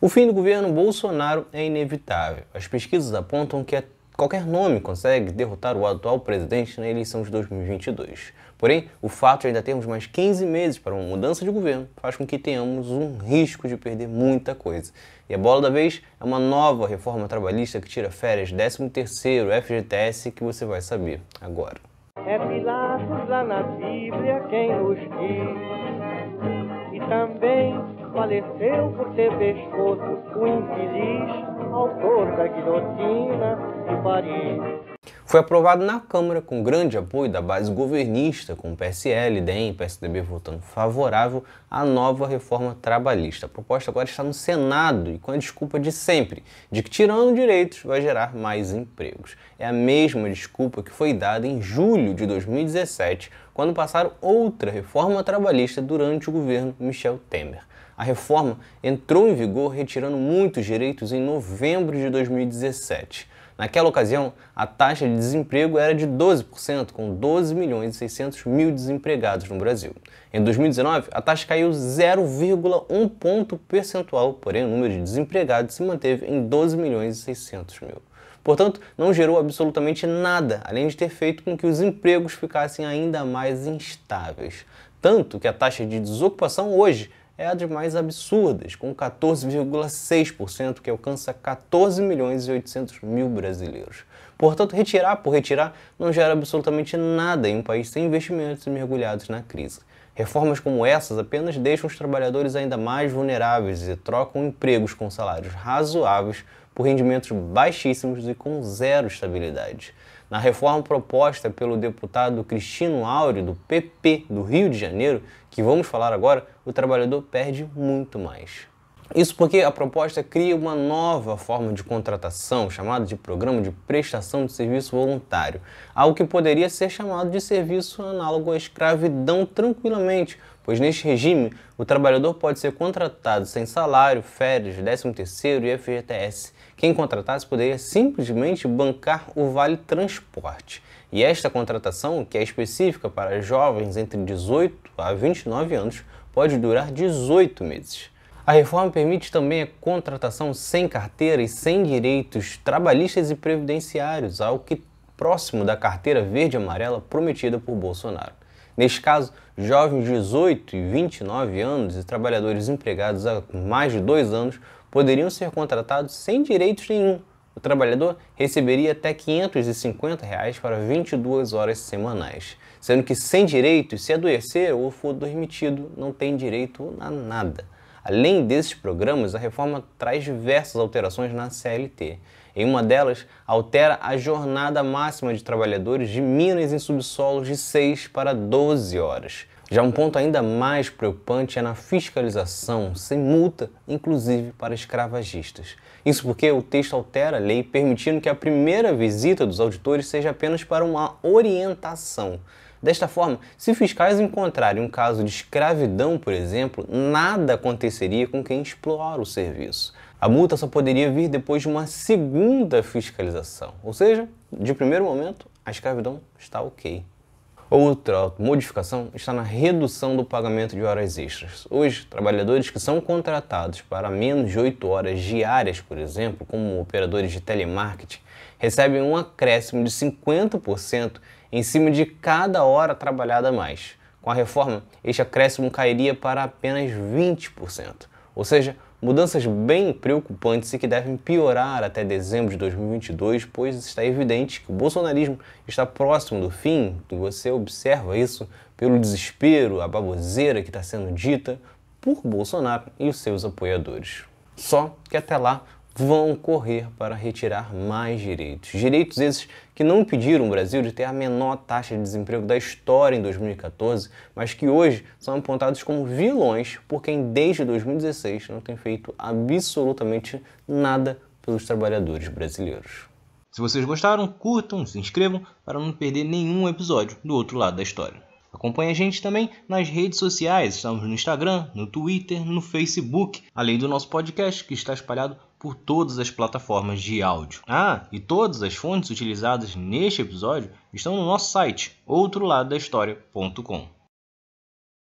O fim do governo Bolsonaro é inevitável. As pesquisas apontam que é- qualquer nome consegue derrotar o atual presidente na eleição de 2022. Porém, o fato de ainda termos mais 15 meses para uma mudança de governo faz com que tenhamos um risco de perder muita coisa. E a bola da vez é uma nova reforma trabalhista que tira férias 13º FGTS que você vai saber agora. É Pilatos lá na Bíblia quem nos diz e também faleceu por ter pescoço o infeliz autor da guilhotina de Paris. Foi aprovado na Câmara com grande apoio da base governista, com o PSL, DEM e PSDB votando favorável à nova reforma trabalhista. A proposta agora está no Senado e com a desculpa de sempre, de que tirando direitos vai gerar mais empregos. É a mesma desculpa que foi dada em julho de 2017, quando passaram outra reforma trabalhista durante o governo Michel Temer. A reforma entrou em vigor retirando muitos direitos em novembro de 2017. Naquela ocasião, a taxa de desemprego era de 12%, com 12 milhões e 600 mil desempregados no Brasil. Em 2019, a taxa caiu 0,1 ponto percentual, porém o número de desempregados se manteve em 12 milhões e 600 mil. Portanto, não gerou absolutamente nada, além de ter feito com que os empregos ficassem ainda mais instáveis. Tanto que a taxa de desocupação hoje é a de mais absurdas, com 14,6%, que alcança 14 milhões e 800 mil brasileiros. Portanto, retirar por retirar não gera absolutamente nada em um país sem investimentos e mergulhados na crise. Reformas como essas apenas deixam os trabalhadores ainda mais vulneráveis e trocam empregos com salários razoáveis por rendimentos baixíssimos e com zero estabilidade. Na reforma proposta pelo deputado Cristino Áureo, do PP do Rio de Janeiro, que vamos falar agora, o trabalhador perde muito mais. Isso porque a proposta cria uma nova forma de contratação, chamada de programa de prestação de serviço voluntário, algo que poderia ser chamado de serviço análogo à escravidão tranquilamente, pois neste regime o trabalhador pode ser contratado sem salário, férias, 13º e FGTS, quem contratasse poderia simplesmente bancar o vale transporte. E esta contratação, que é específica para jovens entre 18 a 29 anos, pode durar 18 meses. A reforma permite também a contratação sem carteira e sem direitos trabalhistas e previdenciários, algo que próximo da carteira verde amarela prometida por Bolsonaro. Neste caso, jovens de 18 e 29 anos e trabalhadores empregados há mais de dois anos poderiam ser contratados sem direitos nenhum. O trabalhador receberia até R$ 550 reais para 22 horas semanais, sendo que sem direitos, se adoecer ou for demitido, não tem direito a nada. Além desses programas, a reforma traz diversas alterações na CLT. Em uma delas, altera a jornada máxima de trabalhadores de minas em subsolos de 6 para 12 horas. Já um ponto ainda mais preocupante é na fiscalização sem multa, inclusive para escravagistas. Isso porque o texto altera a lei, permitindo que a primeira visita dos auditores seja apenas para uma orientação. Desta forma, se fiscais encontrarem um caso de escravidão, por exemplo, nada aconteceria com quem explora o serviço. A multa só poderia vir depois de uma segunda fiscalização, ou seja, de primeiro momento a escravidão está ok. Outra modificação está na redução do pagamento de horas extras. Hoje, trabalhadores que são contratados para menos de 8 horas diárias, por exemplo, como operadores de telemarketing, recebem um acréscimo de 50% em cima de cada hora trabalhada a mais. Com a reforma, este acréscimo cairia para apenas 20%, ou seja, Mudanças bem preocupantes e que devem piorar até dezembro de 2022, pois está evidente que o bolsonarismo está próximo do fim, você observa isso pelo desespero, a baboseira que está sendo dita por Bolsonaro e os seus apoiadores. Só que até lá vão correr para retirar mais direitos. Direitos esses que não impediram o Brasil de ter a menor taxa de desemprego da história em 2014, mas que hoje são apontados como vilões por quem desde 2016 não tem feito absolutamente nada pelos trabalhadores brasileiros. Se vocês gostaram, curtam, se inscrevam para não perder nenhum episódio do outro lado da história. Acompanhe a gente também nas redes sociais, estamos no Instagram, no Twitter, no Facebook, além do nosso podcast que está espalhado por todas as plataformas de áudio. Ah, e todas as fontes utilizadas neste episódio estão no nosso site outroladodahistoria.com.